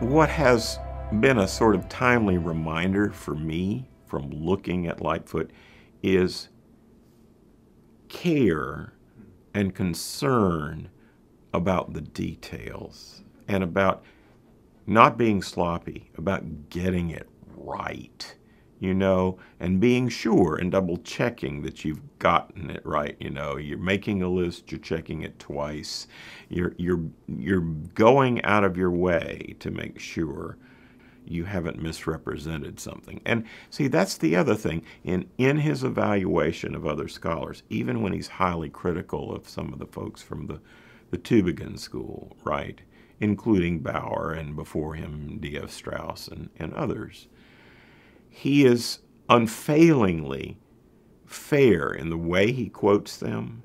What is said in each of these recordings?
what has been a sort of timely reminder for me from looking at Lightfoot is care and concern about the details and about not being sloppy, about getting it right you know, and being sure and double checking that you've gotten it right. You know, you're making a list, you're checking it twice, you're, you're, you're going out of your way to make sure you haven't misrepresented something. And see, that's the other thing. In, in his evaluation of other scholars, even when he's highly critical of some of the folks from the, the Tübingen school, right, including Bauer and before him D.F. Strauss and, and others, he is unfailingly fair in the way he quotes them.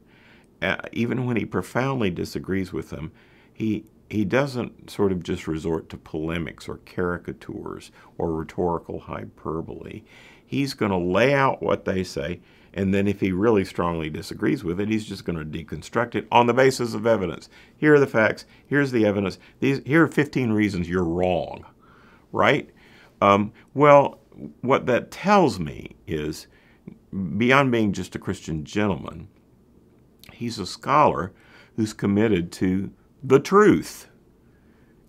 Uh, even when he profoundly disagrees with them, he he doesn't sort of just resort to polemics or caricatures or rhetorical hyperbole. He's going to lay out what they say, and then if he really strongly disagrees with it, he's just going to deconstruct it on the basis of evidence. Here are the facts. Here's the evidence. These here are 15 reasons you're wrong, right? Um, well, what that tells me is beyond being just a Christian gentleman, he's a scholar who's committed to the truth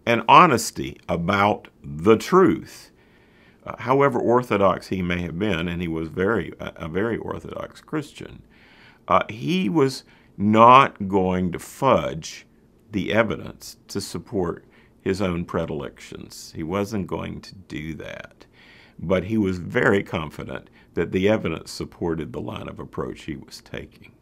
and honesty about the truth. Uh, however orthodox he may have been, and he was very a, a very orthodox Christian, uh, he was not going to fudge the evidence to support his own predilections. He wasn't going to do that but he was very confident that the evidence supported the line of approach he was taking.